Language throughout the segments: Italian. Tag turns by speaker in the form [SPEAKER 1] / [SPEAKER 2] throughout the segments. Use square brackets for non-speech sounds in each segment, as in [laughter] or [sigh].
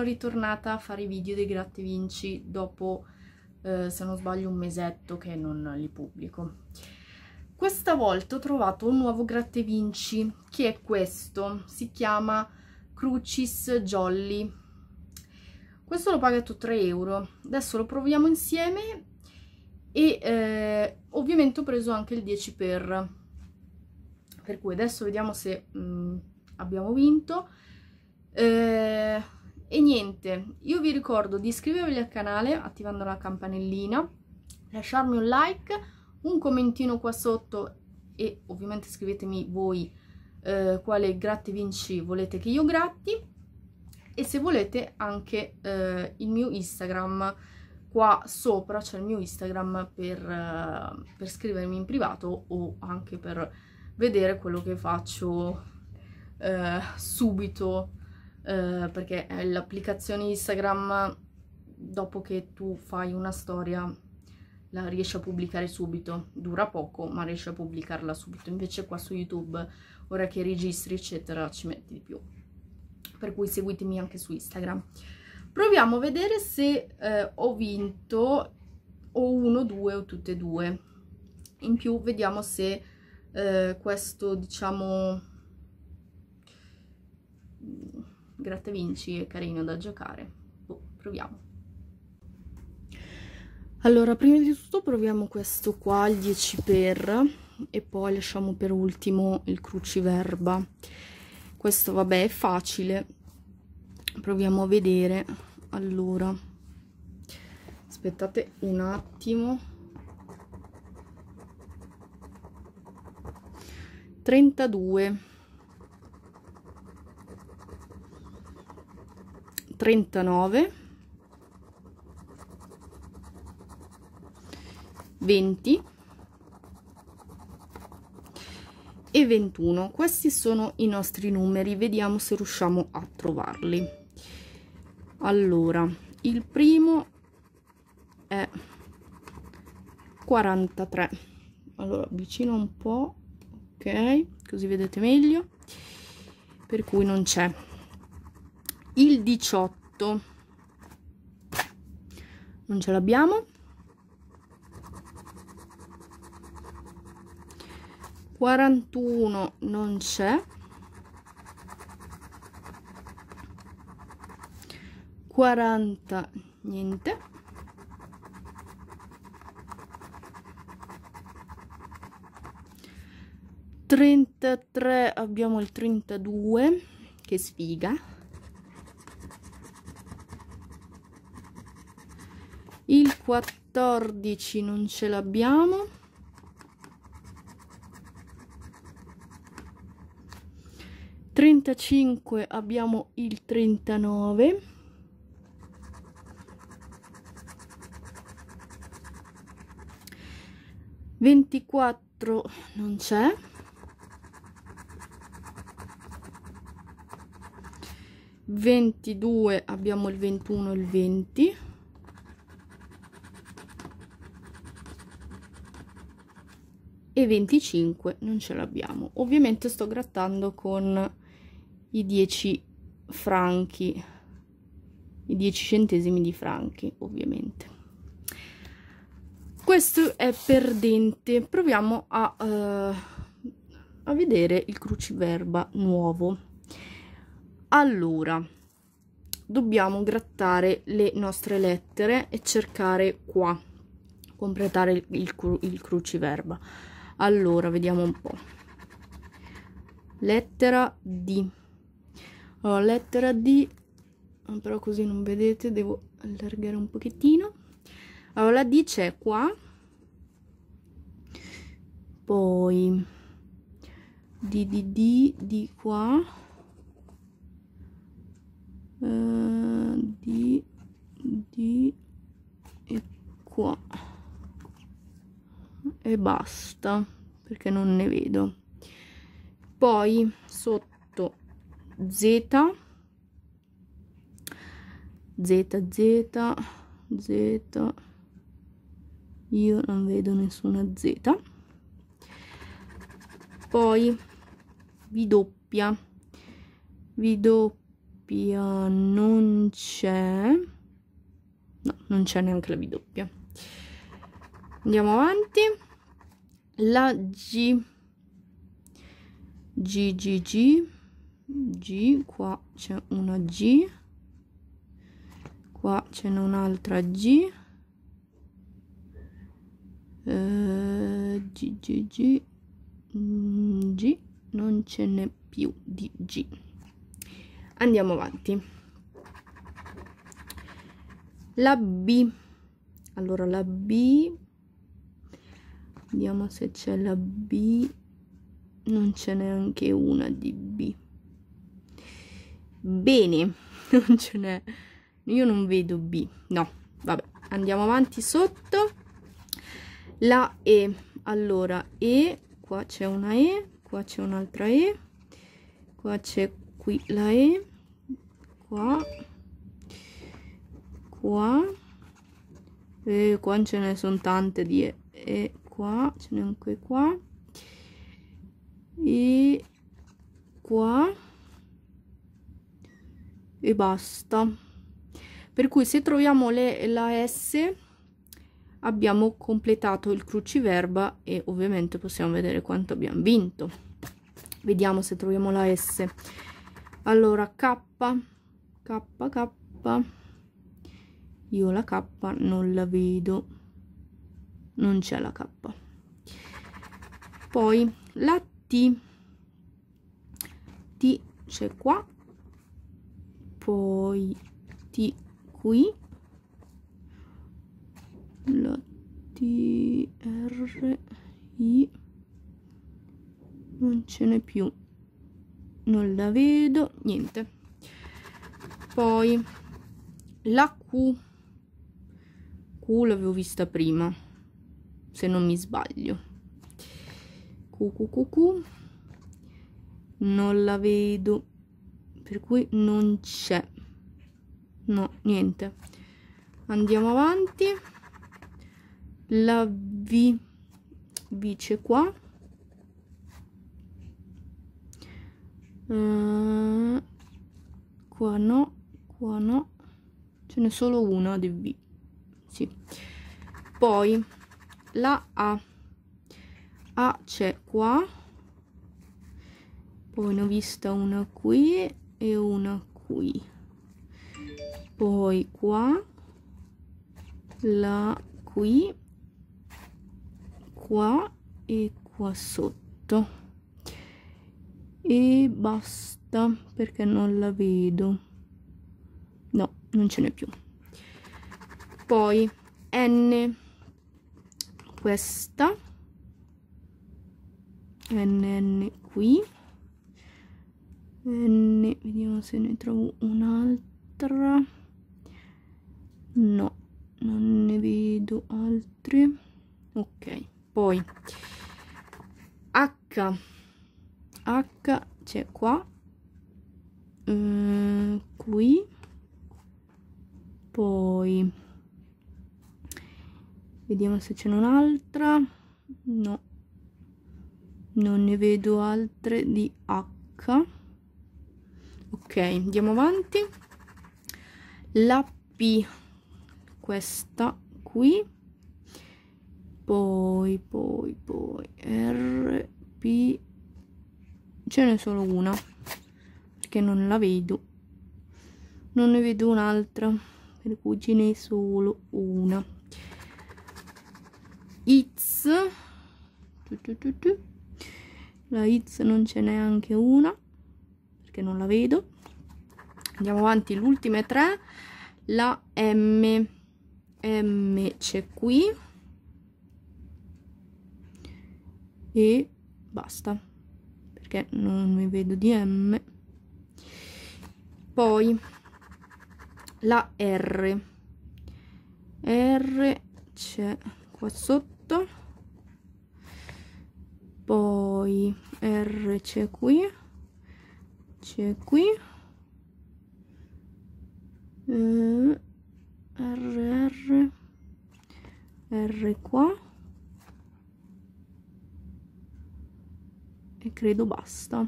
[SPEAKER 1] sono ritornata a fare i video dei gratta vinci dopo, eh, se non sbaglio, un mesetto che non li pubblico. Questa volta ho trovato un nuovo gratta vinci, che è questo, si chiama Crucis Jolly. Questo l'ho pagato 3 euro, adesso lo proviamo insieme e eh, ovviamente ho preso anche il 10 per, per cui adesso vediamo se mh, mm, abbiamo vinto. Eh, e niente, io vi ricordo di iscrivervi al canale attivando la campanellina, lasciarmi un like, un commentino qua sotto e ovviamente scrivetemi voi eh, quale gratte vinci volete che io gratti e se volete anche eh, il mio Instagram qua sopra c'è il mio Instagram per, eh, per, scrivermi in privato o anche per vedere quello che faccio eh, subito eh, perché l'applicazione Instagram dopo che tu fai una storia la riesci a pubblicare subito, dura poco ma riesci a pubblicarla subito, invece qua su YouTube ora che registri eccetera ci metti di più, per cui seguitemi anche su Instagram. Proviamo a vedere se eh, ho vinto o uno, due o tutte e due, in più vediamo se eh, questo diciamo Gratta Vinci è carino da giocare. Boh, proviamo. Allora, prima di tutto proviamo questo qua, il 10x, e poi lasciamo per ultimo il cruciverba. Questo, vabbè, è facile. Proviamo a vedere. Allora, aspettate un attimo. 32 39 20 e 21 questi sono i nostri numeri vediamo se riusciamo a trovarli allora il primo è 43 allora avvicino un po ok così vedete meglio per cui non c'è il 18 non ce l'abbiamo Quarantuno non c'è Quaranta niente Trentatré abbiamo il trentadue che sfiga 14 non ce l'abbiamo Trentacinque abbiamo il trentanove. Ventiquattro non c'è Ventidue abbiamo il ventuno e il 20 e 25 non ce l'abbiamo ovviamente sto grattando con i 10 franchi i 10 centesimi di franchi ovviamente questo è perdente proviamo a, uh, a vedere il cruciverba nuovo allora dobbiamo grattare le nostre lettere e cercare qua completare il, il, il cruciverba allora vediamo un po' lettera D allora, lettera D però così non vedete devo allargare un pochettino allora la D c'è qua poi di di di di qua uh, eh, di di e qua e basta perché non ne vedo poi sotto z z z z io non vedo nessuna z poi vi doppia vi doppia non c'è no non c'è neanche la v doppia andiamo avanti la G G G G G qua c'è una G qua c'è un'altra G eh, G G G mm, G non ce n'è più di G andiamo avanti la B allora la B vediamo se c'è la B non c'è neanche una di B bene [laughs] non ce n'è io non vedo B no vabbè andiamo avanti sotto la E allora E qua c'è una E qua c'è un'altra E qua c'è qui la E qua qua e qua ce ne sono tante di E, e qua ce n'è anche qua e qua e basta per cui se troviamo le, la S abbiamo completato il cruciverba e ovviamente possiamo vedere quanto abbiamo vinto vediamo se troviamo la S allora K K K io la K non la vedo non c'è la K poi la T T c'è qua poi T qui la T R I non ce n'è più non la vedo niente poi la Q Q l'avevo vista prima se non mi sbaglio QQQQ non la vedo per cui non c'è no niente andiamo avanti la V V c'è qua Uh, qua no, qua no, ce n'è solo una di V, sì. Poi la A A c'è qua poi ne ho vista una qui e una qui poi qua la qui qua e qua sotto e basta perché non la vedo no non ce n'è più poi n questa NN qui N, vediamo se ne trovo un'altra no non ne vedo altre ok poi H H c'è qua uh, qui poi Vediamo se ce n'è un'altra. No. Non ne vedo altre di H. Ok, andiamo avanti. La P. Questa qui. Poi, poi, poi. R, P. Ce n'è solo una. Perché non la vedo. Non ne vedo un'altra. Per cui ce n'è solo una. It's la It's non ce n'è neanche una perché non la vedo andiamo avanti l'ultima tre la M M c'è qui e basta perché non mi vedo di M poi la R R c'è qua sotto sotto poi R c'è qui c'è qui eh, R R R qua e credo basta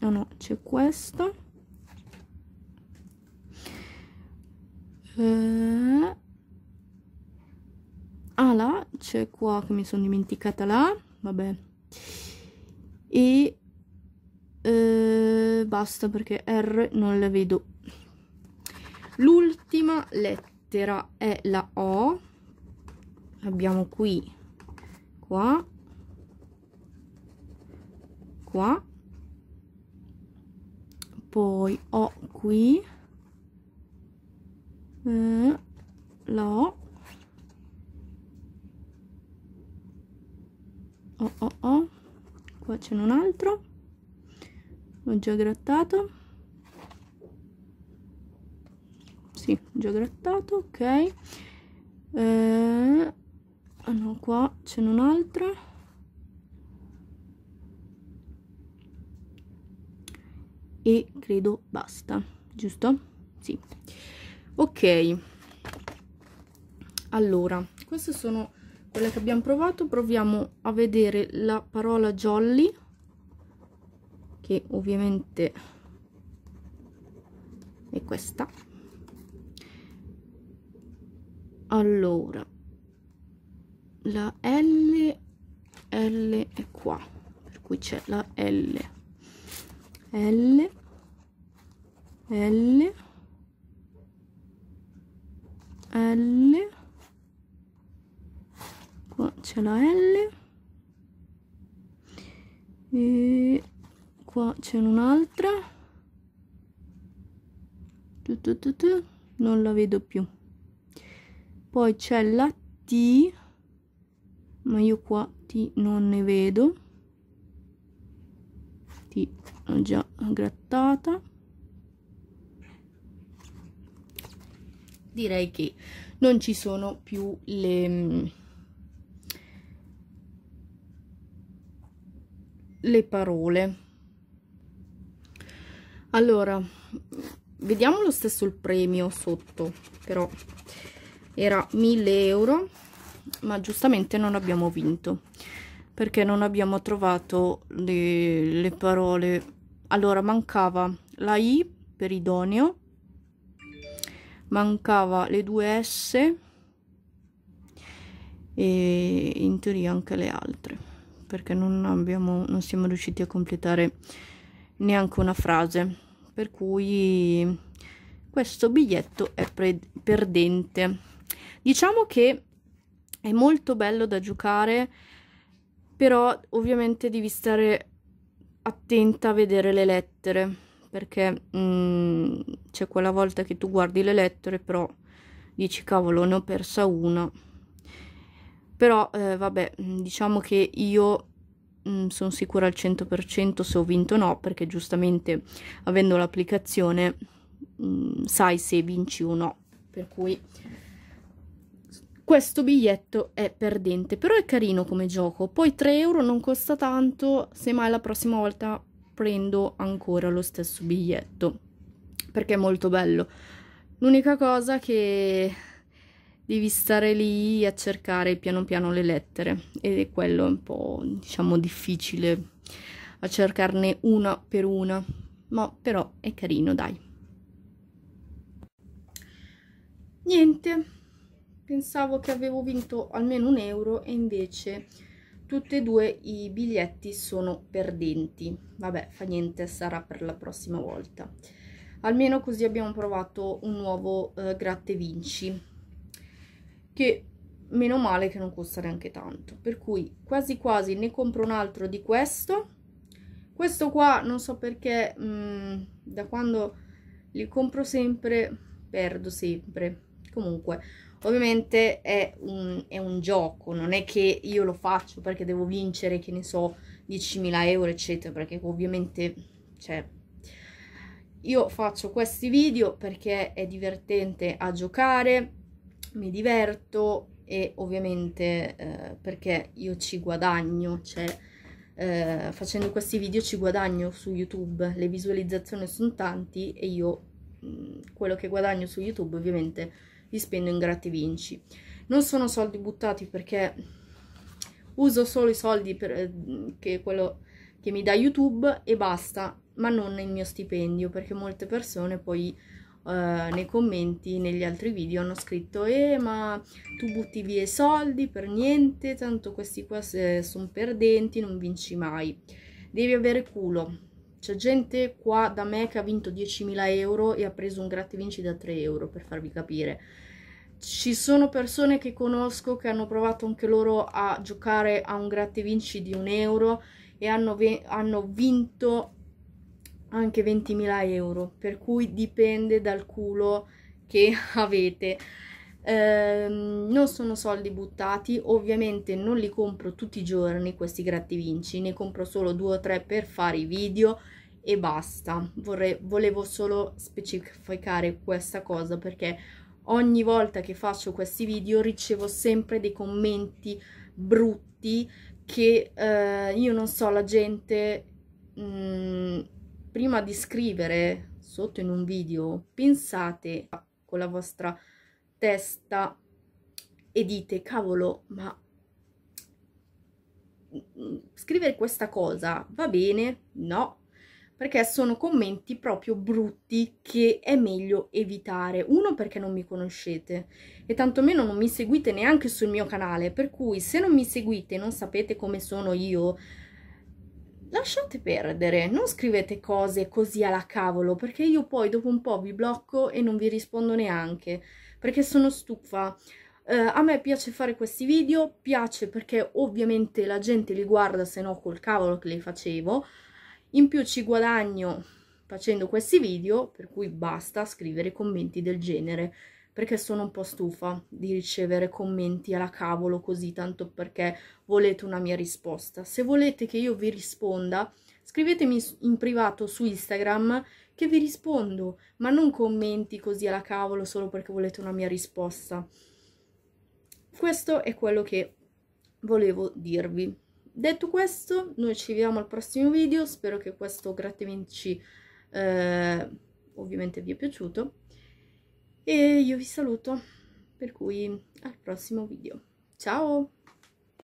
[SPEAKER 1] no no c'è questo eh, ala ah, c'è qua che mi sono dimenticata là vabbè e eh, basta perché R non la vedo l'ultima lettera è la O abbiamo qui qua qua poi ho qui eh, la O oh oh oh qua c'è un altro l'ho già grattato sì, già grattato ok eh, ah, no qua c'è un altro e credo basta giusto? sì ok allora queste sono quella che abbiamo provato proviamo a vedere la parola jolly che ovviamente è questa allora la L L è qua per cui c'è la L L L L qua c'è la L e qua c'è un'altra non la vedo più poi c'è la T ma io qua T non ne vedo T l'ho già grattata direi che non ci sono più le le parole allora vediamo lo stesso il premio sotto però era 1000 euro ma giustamente non abbiamo vinto perché non abbiamo trovato le, le parole allora mancava la i per idoneo mancava le due s e in teoria anche le altre perché non, abbiamo, non siamo riusciti a completare neanche una frase per cui questo biglietto è perdente diciamo che è molto bello da giocare però ovviamente devi stare attenta a vedere le lettere perché mm, c'è quella volta che tu guardi le lettere però dici cavolo ne ho persa una però eh, vabbè mm, diciamo che io mh, mm, sono sicura al 100% se ho vinto o no perché giustamente avendo l'applicazione mh, mm, sai se vinci o no per cui questo biglietto è perdente però è carino come gioco poi 3 euro non costa tanto semmai la prossima volta prendo ancora lo stesso biglietto perché è molto bello l'unica cosa che devi stare lì a cercare piano piano le lettere ed è quello un po' diciamo difficile a cercarne una per una ma però è carino dai niente pensavo che avevo vinto almeno un euro e invece tutti e due i biglietti sono perdenti vabbè fa niente sarà per la prossima volta almeno così abbiamo provato un nuovo eh, gratte vinci che meno male che non costa neanche tanto per cui quasi quasi ne compro un altro di questo questo qua non so perché mh, mm, da quando li compro sempre perdo sempre comunque ovviamente è un, è un, gioco non è che io lo faccio perché devo vincere che ne so 10.000 euro eccetera perché ovviamente cioè io faccio questi video perché è divertente a giocare mi diverto e ovviamente eh, perché io ci guadagno, cioè eh, facendo questi video ci guadagno su YouTube, le visualizzazioni sono tanti e io mh, quello che guadagno su YouTube ovviamente li spendo in gratta vinci. Non sono soldi buttati perché uso solo i soldi per, eh, che, che mi dà YouTube e basta, ma non il mio stipendio perché molte persone poi eh, nei commenti negli altri video hanno scritto eh ma tu butti via i soldi per niente tanto questi qua eh, sono perdenti non vinci mai devi avere culo c'è gente qua da me che ha vinto 10.000 euro e ha preso un grattevinci da 3 euro per farvi capire ci sono persone che conosco che hanno provato anche loro a giocare a un grattevinci di un euro e hanno, hanno vinto anche 20.000 euro, per cui dipende dal culo che [laughs] avete. Eh, non sono soldi buttati, ovviamente non li compro tutti i giorni questi gratti vinci, ne compro solo due o tre per fare i video e basta. Vorrei, volevo solo specificare questa cosa perché ogni volta che faccio questi video ricevo sempre dei commenti brutti che eh, io non so la gente... Mh, mm, prima di scrivere sotto in un video, pensate con la vostra testa e dite, cavolo, ma scrivere questa cosa va bene? No, perché sono commenti proprio brutti che è meglio evitare. Uno perché non mi conoscete e tantomeno non mi seguite neanche sul mio canale, per cui se non mi seguite e non sapete come sono io, lasciate perdere, non scrivete cose così alla cavolo, perché io poi dopo un po' vi blocco e non vi rispondo neanche, perché sono stufa. Eh, a me piace fare questi video, piace perché ovviamente la gente li guarda, se no col cavolo che li facevo. In più ci guadagno facendo questi video, per cui basta scrivere commenti del genere perché sono un po' stufa di ricevere commenti alla cavolo così tanto perché volete una mia risposta. Se volete che io vi risponda, scrivetemi in privato su Instagram che vi rispondo, ma non commenti così alla cavolo solo perché volete una mia risposta. Questo è quello che volevo dirvi. Detto questo, noi ci vediamo al prossimo video, spero che questo grattevinci eh, ovviamente vi è piaciuto e io vi saluto, per cui al prossimo video. Ciao!